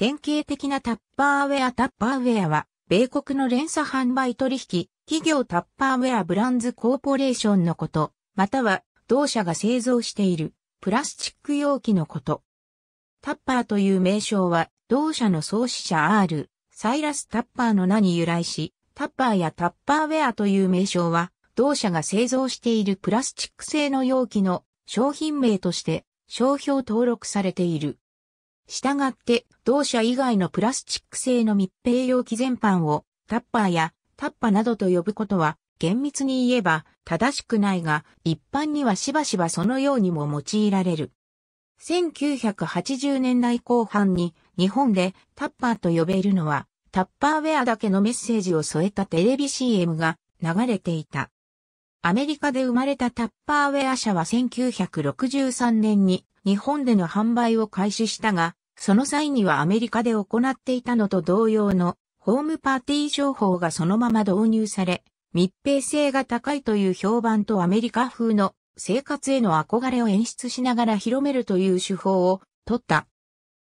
典型的なタッパーウェアタッパーウェアは、米国の連鎖販売取引、企業タッパーウェアブランズコーポレーションのこと、または同社が製造しているプラスチック容器のこと。タッパーという名称は、同社の創始者 R、サイラス・タッパーの名に由来し、タッパーやタッパーウェアという名称は、同社が製造しているプラスチック製の容器の商品名として商標登録されている。従って、同社以外のプラスチック製の密閉容器全般を、タッパーやタッパなどと呼ぶことは、厳密に言えば正しくないが、一般にはしばしばそのようにも用いられる。1980年代後半に日本でタッパーと呼べるのはタッパーウェアだけのメッセージを添えたテレビ CM が流れていた。アメリカで生まれたタッパーウェア社は1963年に日本での販売を開始したが、その際にはアメリカで行っていたのと同様のホームパーティー商法がそのまま導入され、密閉性が高いという評判とアメリカ風の生活への憧れを演出しながら広めるという手法を取った。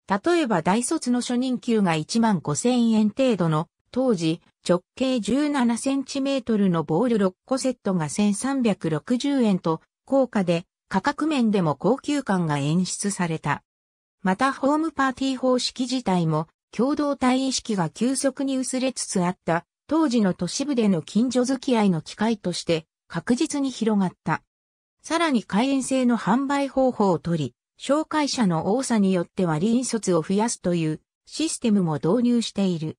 例えば大卒の初任給が1万5千円程度の当時、直径17センチメートルのボール6個セットが1360円と、高価で、価格面でも高級感が演出された。またホームパーティー方式自体も、共同体意識が急速に薄れつつあった、当時の都市部での近所付き合いの機会として、確実に広がった。さらに会員制の販売方法をとり、紹介者の多さによっては臨卒を増やすというシステムも導入している。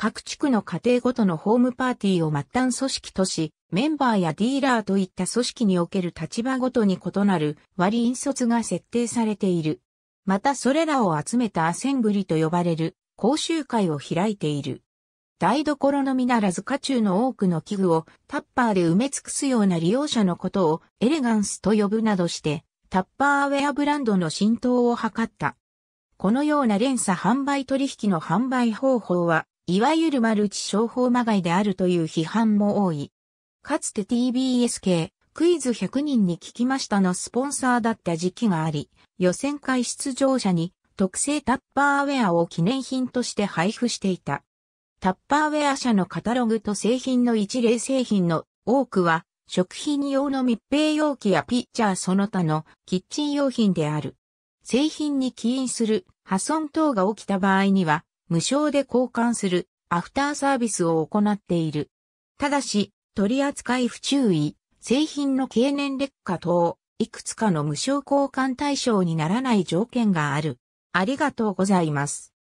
各地区の家庭ごとのホームパーティーを末端組織とし、メンバーやディーラーといった組織における立場ごとに異なる割引率が設定されている。またそれらを集めたアセンブリと呼ばれる講習会を開いている。台所のみならず家中の多くの器具をタッパーで埋め尽くすような利用者のことをエレガンスと呼ぶなどして、タッパーウェアブランドの浸透を図った。このような連鎖販売取引の販売方法はいわゆるマルチ商法まがいであるという批判も多い。かつて TBS 系クイズ100人に聞きましたのスポンサーだった時期があり、予選会出場者に特製タッパーウェアを記念品として配布していた。タッパーウェア社のカタログと製品の一例製品の多くは食品用の密閉容器やピッチャーその他のキッチン用品である。製品に起因する破損等が起きた場合には無償で交換するアフターサービスを行っている。ただし、取扱い不注意、製品の経年劣化等、いくつかの無償交換対象にならない条件がある。ありがとうございます。